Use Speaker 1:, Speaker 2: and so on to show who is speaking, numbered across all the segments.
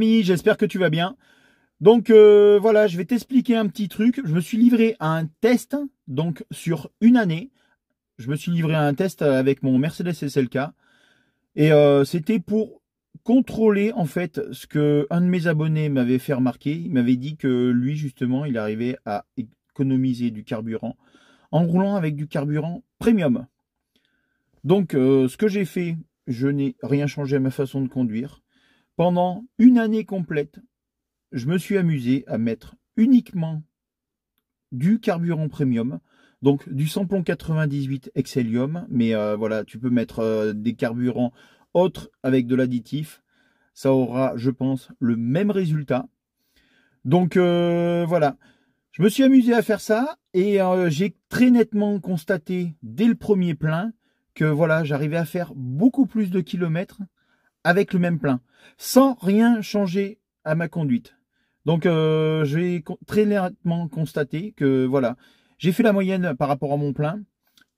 Speaker 1: j'espère que tu vas bien. Donc euh, voilà, je vais t'expliquer un petit truc. Je me suis livré à un test, donc sur une année. Je me suis livré à un test avec mon Mercedes SLK. Et euh, c'était pour contrôler en fait ce que un de mes abonnés m'avait fait remarquer. Il m'avait dit que lui justement, il arrivait à économiser du carburant en roulant avec du carburant premium. Donc euh, ce que j'ai fait, je n'ai rien changé à ma façon de conduire. Pendant une année complète, je me suis amusé à mettre uniquement du carburant premium, donc du samplon 98 Excellium, mais euh, voilà, tu peux mettre euh, des carburants autres avec de l'additif, ça aura, je pense, le même résultat. Donc euh, voilà, je me suis amusé à faire ça et j'ai très nettement constaté dès le premier plein que voilà, j'arrivais à faire beaucoup plus de kilomètres avec le même plein, sans rien changer à ma conduite. Donc euh, j'ai très nettement constaté que voilà, j'ai fait la moyenne par rapport à mon plein,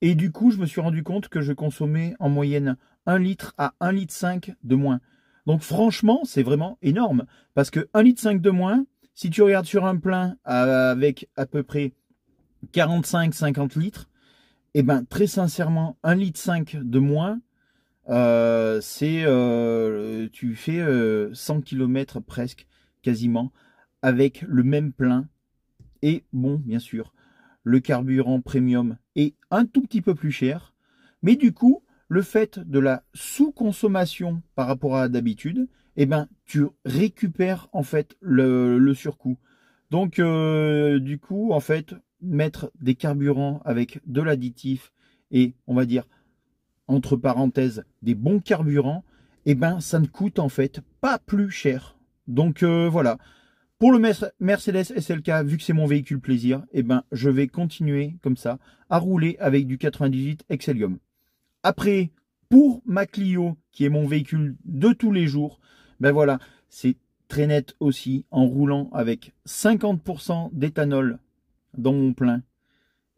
Speaker 1: et du coup je me suis rendu compte que je consommais en moyenne 1 litre à 1 litre 5 de moins. Donc franchement, c'est vraiment énorme, parce que 1 litre 5 de moins, si tu regardes sur un plein avec à peu près 45-50 litres, eh ben très sincèrement, 1 litre 5 de moins, euh, c'est euh, tu fais 100 euh, km presque quasiment avec le même plein et bon bien sûr le carburant premium est un tout petit peu plus cher mais du coup le fait de la sous-consommation par rapport à d'habitude eh ben tu récupères en fait le surcoût donc du coup en fait mettre des carburants avec de l'additif et on va dire entre parenthèses, des bons carburants, et eh ben, ça ne coûte en fait pas plus cher. Donc euh, voilà. Pour le Mercedes SLK, vu que c'est mon véhicule plaisir, et eh ben, je vais continuer comme ça à rouler avec du 98 Excellium. Après, pour ma Clio, qui est mon véhicule de tous les jours, ben voilà, c'est très net aussi en roulant avec 50% d'éthanol dans mon plein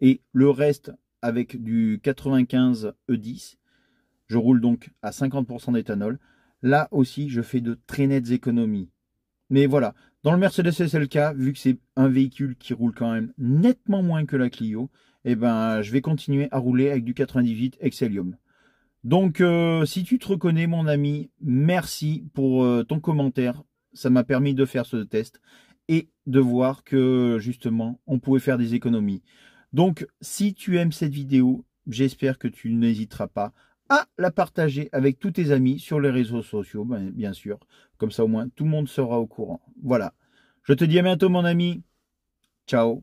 Speaker 1: et le reste avec du 95 E10. Je roule donc à 50% d'éthanol. Là aussi, je fais de très nettes économies. Mais voilà, dans le Mercedes SLK, vu que c'est un véhicule qui roule quand même nettement moins que la Clio, eh ben, je vais continuer à rouler avec du 98 Excellium. Donc, euh, si tu te reconnais, mon ami, merci pour euh, ton commentaire. Ça m'a permis de faire ce test et de voir que justement, on pouvait faire des économies. Donc, si tu aimes cette vidéo, j'espère que tu n'hésiteras pas à la partager avec tous tes amis sur les réseaux sociaux, ben, bien sûr. Comme ça, au moins, tout le monde sera au courant. Voilà. Je te dis à bientôt, mon ami. Ciao.